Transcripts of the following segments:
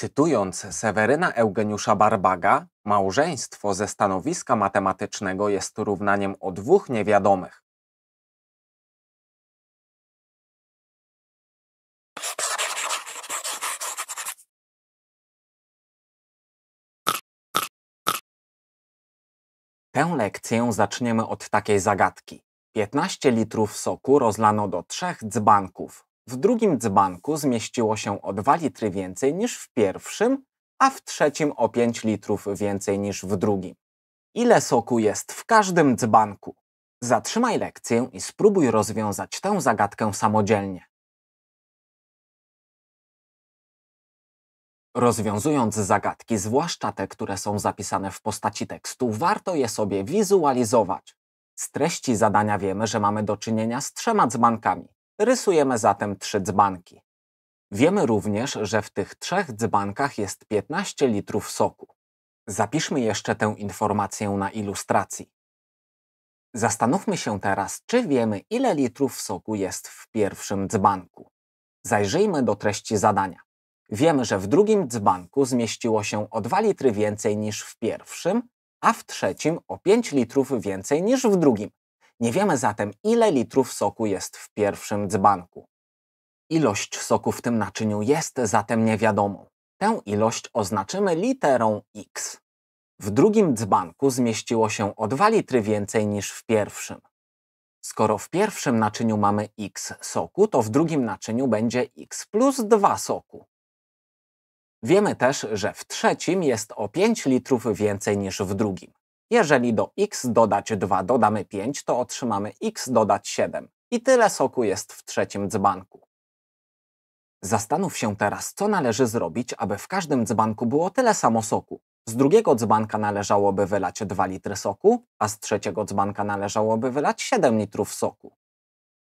Cytując Seweryna Eugeniusza Barbaga, małżeństwo ze stanowiska matematycznego jest równaniem o dwóch niewiadomych. Tę lekcję zaczniemy od takiej zagadki. 15 litrów soku rozlano do trzech dzbanków, w drugim dzbanku zmieściło się o 2 litry więcej niż w pierwszym, a w trzecim o 5 litrów więcej niż w drugim. Ile soku jest w każdym dzbanku? Zatrzymaj lekcję i spróbuj rozwiązać tę zagadkę samodzielnie. Rozwiązując zagadki, zwłaszcza te, które są zapisane w postaci tekstu, warto je sobie wizualizować. Z treści zadania wiemy, że mamy do czynienia z trzema dzbankami. Rysujemy zatem trzy dzbanki. Wiemy również, że w tych trzech dzbankach jest 15 litrów soku. Zapiszmy jeszcze tę informację na ilustracji. Zastanówmy się teraz, czy wiemy, ile litrów soku jest w pierwszym dzbanku. Zajrzyjmy do treści zadania. Wiemy, że w drugim dzbanku zmieściło się o 2 litry więcej niż w pierwszym, a w trzecim o 5 litrów więcej niż w drugim. Nie wiemy zatem, ile litrów soku jest w pierwszym dzbanku. Ilość soku w tym naczyniu jest zatem niewiadomą. Tę ilość oznaczymy literą X. W drugim dzbanku zmieściło się o 2 litry więcej niż w pierwszym. Skoro w pierwszym naczyniu mamy x soku, to w drugim naczyniu będzie x plus 2 soku. Wiemy też, że w trzecim jest o 5 litrów więcej niż w drugim. Jeżeli do x dodać 2 dodamy 5, to otrzymamy x dodać 7. I tyle soku jest w trzecim dzbanku. Zastanów się teraz, co należy zrobić, aby w każdym dzbanku było tyle samo soku. Z drugiego dzbanka należałoby wylać 2 litry soku, a z trzeciego dzbanka należałoby wylać 7 litrów soku.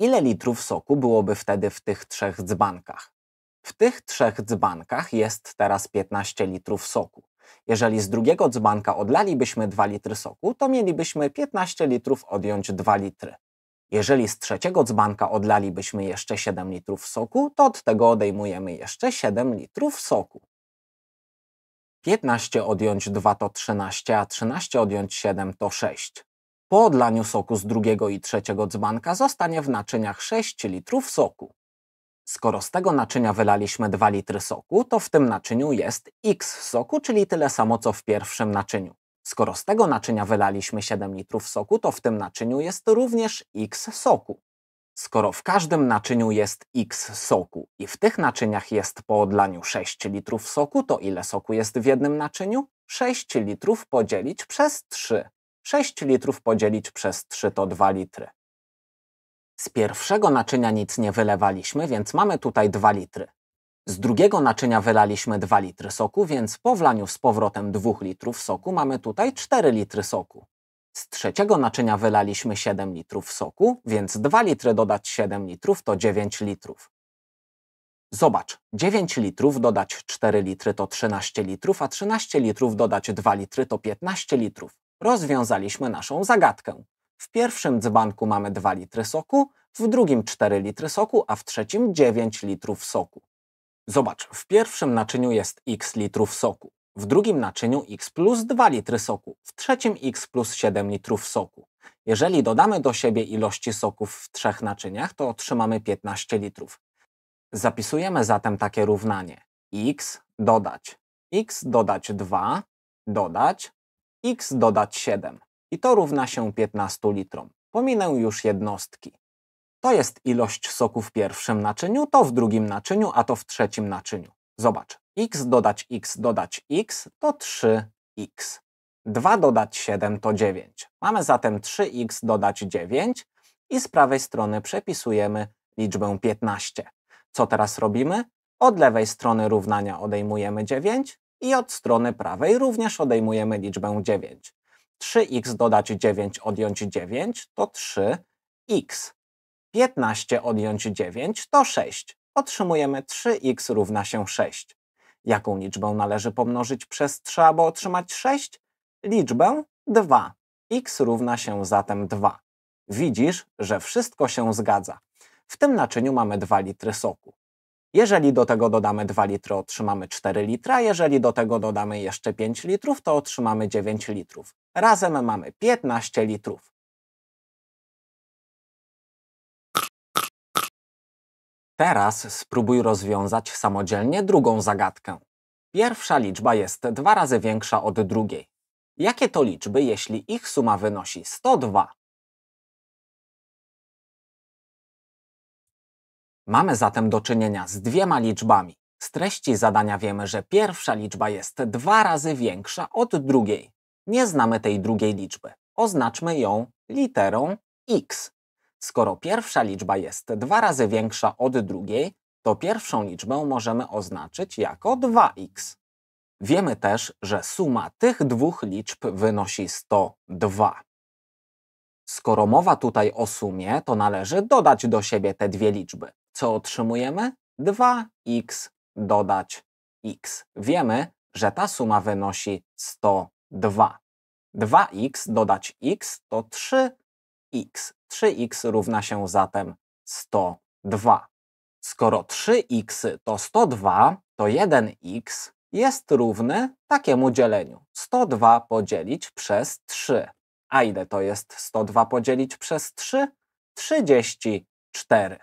Ile litrów soku byłoby wtedy w tych trzech dzbankach? W tych trzech dzbankach jest teraz 15 litrów soku. Jeżeli z drugiego dzbanka odlalibyśmy 2 litry soku, to mielibyśmy 15 litrów odjąć 2 litry. Jeżeli z trzeciego dzbanka odlalibyśmy jeszcze 7 litrów soku, to od tego odejmujemy jeszcze 7 litrów soku. 15 odjąć 2 to 13, a 13 odjąć 7 to 6. Po odlaniu soku z drugiego i trzeciego dzbanka zostanie w naczyniach 6 litrów soku. Skoro z tego naczynia wylaliśmy 2 litry soku, to w tym naczyniu jest x soku, czyli tyle samo co w pierwszym naczyniu. Skoro z tego naczynia wylaliśmy 7 litrów soku, to w tym naczyniu jest również x soku. Skoro w każdym naczyniu jest x soku i w tych naczyniach jest po odlaniu 6 litrów soku, to ile soku jest w jednym naczyniu? 6 litrów podzielić przez 3. 6 litrów podzielić przez 3 to 2 litry. Z pierwszego naczynia nic nie wylewaliśmy, więc mamy tutaj 2 litry. Z drugiego naczynia wylaliśmy 2 litry soku, więc po wlaniu z powrotem 2 litrów soku mamy tutaj 4 litry soku. Z trzeciego naczynia wylaliśmy 7 litrów soku, więc 2 litry dodać 7 litrów to 9 litrów. Zobacz, 9 litrów dodać 4 litry to 13 litrów, a 13 litrów dodać 2 litry to 15 litrów. Rozwiązaliśmy naszą zagadkę. W pierwszym dzbanku mamy 2 litry soku, w drugim 4 litry soku, a w trzecim 9 litrów soku. Zobacz, w pierwszym naczyniu jest x litrów soku, w drugim naczyniu x plus 2 litry soku, w trzecim x plus 7 litrów soku. Jeżeli dodamy do siebie ilości soków w trzech naczyniach, to otrzymamy 15 litrów. Zapisujemy zatem takie równanie x dodać x dodać 2 dodać x dodać 7 i to równa się 15 litrom. Pominę już jednostki. To jest ilość soku w pierwszym naczyniu, to w drugim naczyniu, a to w trzecim naczyniu. Zobacz, x dodać x dodać x to 3x. 2 dodać 7 to 9. Mamy zatem 3x dodać 9 i z prawej strony przepisujemy liczbę 15. Co teraz robimy? Od lewej strony równania odejmujemy 9 i od strony prawej również odejmujemy liczbę 9. 3x dodać 9, odjąć 9 to 3x. 15 odjąć 9 to 6. Otrzymujemy 3x równa się 6. Jaką liczbę należy pomnożyć przez 3, aby otrzymać 6? Liczbę 2. x równa się zatem 2. Widzisz, że wszystko się zgadza. W tym naczyniu mamy 2 litry soku. Jeżeli do tego dodamy 2 litry, otrzymamy 4 litra. Jeżeli do tego dodamy jeszcze 5 litrów, to otrzymamy 9 litrów. Razem mamy 15 litrów. Teraz spróbuj rozwiązać samodzielnie drugą zagadkę. Pierwsza liczba jest dwa razy większa od drugiej. Jakie to liczby, jeśli ich suma wynosi 102? Mamy zatem do czynienia z dwiema liczbami. Z treści zadania wiemy, że pierwsza liczba jest dwa razy większa od drugiej nie znamy tej drugiej liczby. Oznaczmy ją literą x. Skoro pierwsza liczba jest dwa razy większa od drugiej, to pierwszą liczbę możemy oznaczyć jako 2x. Wiemy też, że suma tych dwóch liczb wynosi 102. Skoro mowa tutaj o sumie, to należy dodać do siebie te dwie liczby. Co otrzymujemy? 2x dodać x. Wiemy, że ta suma wynosi 102. 2x dodać x to 3x. 3x równa się zatem 102. Skoro 3x to 102, to 1x jest równy takiemu dzieleniu. 102 podzielić przez 3. A ile to jest 102 podzielić przez 3? 34.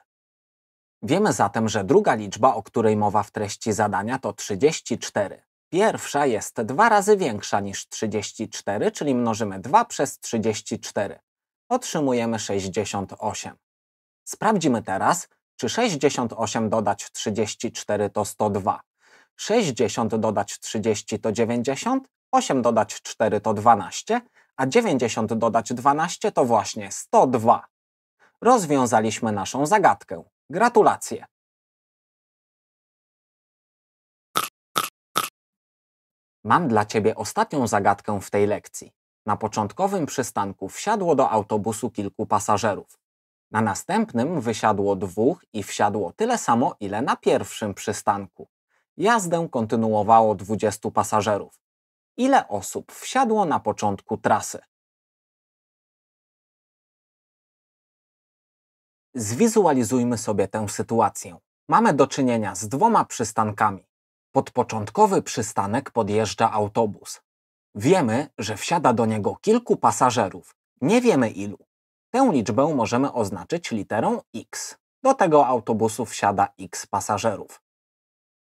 Wiemy zatem, że druga liczba, o której mowa w treści zadania, to 34. Pierwsza jest dwa razy większa niż 34, czyli mnożymy 2 przez 34. Otrzymujemy 68. Sprawdzimy teraz, czy 68 dodać 34 to 102. 60 dodać 30 to 90, 8 dodać 4 to 12, a 90 dodać 12 to właśnie 102. Rozwiązaliśmy naszą zagadkę. Gratulacje! Mam dla ciebie ostatnią zagadkę w tej lekcji. Na początkowym przystanku wsiadło do autobusu kilku pasażerów. Na następnym wysiadło dwóch i wsiadło tyle samo, ile na pierwszym przystanku. Jazdę kontynuowało 20 pasażerów. Ile osób wsiadło na początku trasy? Zwizualizujmy sobie tę sytuację. Mamy do czynienia z dwoma przystankami. Pod początkowy przystanek podjeżdża autobus. Wiemy, że wsiada do niego kilku pasażerów. Nie wiemy ilu. Tę liczbę możemy oznaczyć literą X. Do tego autobusu wsiada X pasażerów.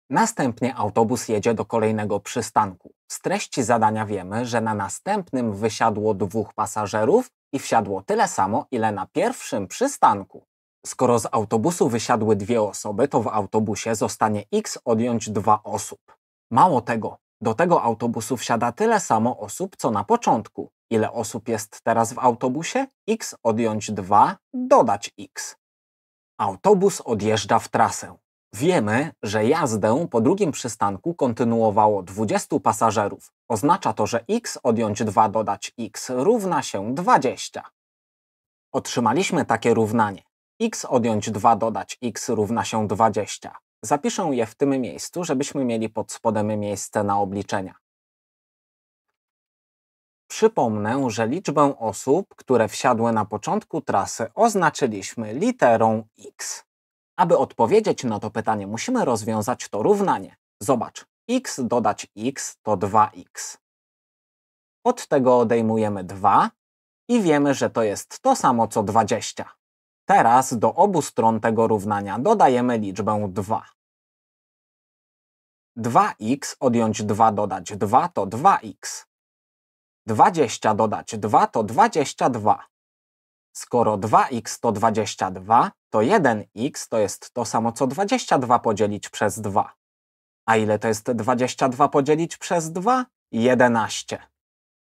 Następnie autobus jedzie do kolejnego przystanku. Z treści zadania wiemy, że na następnym wysiadło dwóch pasażerów i wsiadło tyle samo, ile na pierwszym przystanku. Skoro z autobusu wysiadły dwie osoby, to w autobusie zostanie x odjąć dwa osób. Mało tego, do tego autobusu wsiada tyle samo osób, co na początku. Ile osób jest teraz w autobusie? x odjąć 2, dodać x. Autobus odjeżdża w trasę. Wiemy, że jazdę po drugim przystanku kontynuowało 20 pasażerów. Oznacza to, że x odjąć 2 dodać x równa się 20. Otrzymaliśmy takie równanie x odjąć 2 dodać x równa się 20. Zapiszę je w tym miejscu, żebyśmy mieli pod spodem miejsce na obliczenia. Przypomnę, że liczbę osób, które wsiadły na początku trasy oznaczyliśmy literą x. Aby odpowiedzieć na to pytanie musimy rozwiązać to równanie. Zobacz, x dodać x to 2x. Od tego odejmujemy 2 i wiemy, że to jest to samo co 20. Teraz do obu stron tego równania dodajemy liczbę 2. 2x odjąć 2 dodać 2 to 2x. 20 dodać 2 to 22. Skoro 2x to 22, to 1x to jest to samo co 22 podzielić przez 2. A ile to jest 22 podzielić przez 2? 11.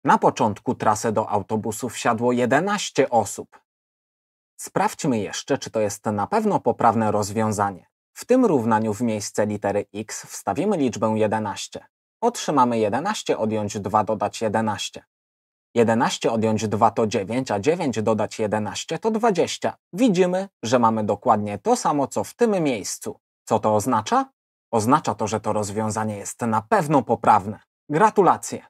Na początku trasę do autobusu wsiadło 11 osób, Sprawdźmy jeszcze, czy to jest na pewno poprawne rozwiązanie. W tym równaniu w miejsce litery x wstawimy liczbę 11. Otrzymamy 11 odjąć 2 dodać 11. 11 odjąć 2 to 9, a 9 dodać 11 to 20. Widzimy, że mamy dokładnie to samo, co w tym miejscu. Co to oznacza? Oznacza to, że to rozwiązanie jest na pewno poprawne. Gratulacje!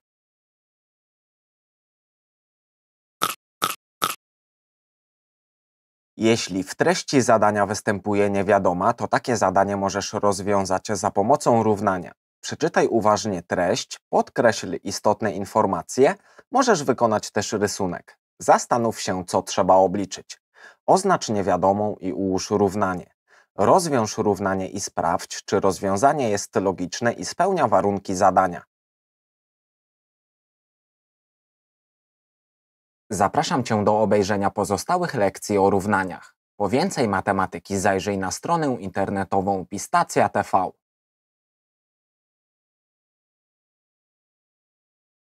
Jeśli w treści zadania występuje niewiadoma, to takie zadanie możesz rozwiązać za pomocą równania. Przeczytaj uważnie treść, podkreśl istotne informacje, możesz wykonać też rysunek. Zastanów się, co trzeba obliczyć. Oznacz niewiadomą i ułóż równanie. Rozwiąż równanie i sprawdź, czy rozwiązanie jest logiczne i spełnia warunki zadania. Zapraszam Cię do obejrzenia pozostałych lekcji o równaniach. Po więcej matematyki zajrzyj na stronę internetową Pistacja TV.